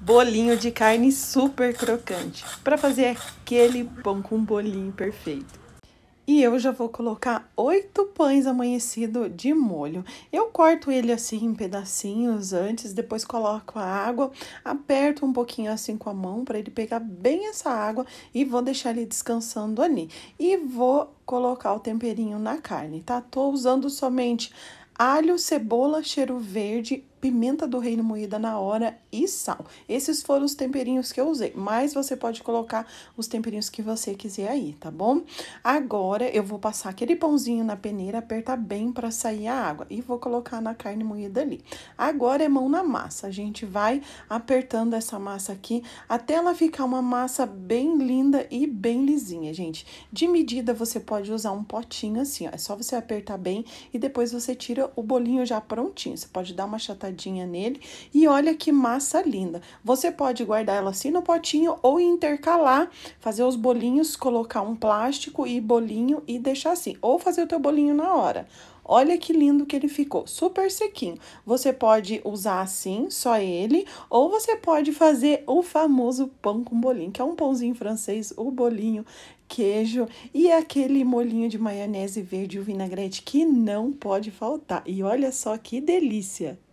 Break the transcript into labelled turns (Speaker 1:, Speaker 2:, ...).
Speaker 1: bolinho de carne super crocante para fazer aquele pão com bolinho perfeito. E eu já vou colocar oito pães amanhecido de molho. Eu corto ele assim em pedacinhos antes, depois coloco a água, aperto um pouquinho assim com a mão para ele pegar bem essa água e vou deixar ele descansando ali. E vou colocar o temperinho na carne, tá? Tô usando somente alho, cebola, cheiro verde, pimenta do reino moída na hora e sal. Esses foram os temperinhos que eu usei, mas você pode colocar os temperinhos que você quiser aí, tá bom? Agora eu vou passar aquele pãozinho na peneira, apertar bem para sair a água e vou colocar na carne moída ali. Agora é mão na massa, a gente vai apertando essa massa aqui até ela ficar uma massa bem linda e bem lisinha, gente. De medida você pode usar um potinho assim, ó, é só você apertar bem e depois você tira o bolinho já prontinho. Você pode dar uma chatadinha nele. E olha que massa linda. Você pode guardar ela assim no potinho ou intercalar, fazer os bolinhos, colocar um plástico e bolinho e deixar assim. Ou fazer o teu bolinho na hora. Olha que lindo que ele ficou, super sequinho. Você pode usar assim, só ele, ou você pode fazer o famoso pão com bolinho, que é um pãozinho francês, o bolinho, queijo e aquele molhinho de maionese verde e o vinagrete que não pode faltar. E olha só que delícia!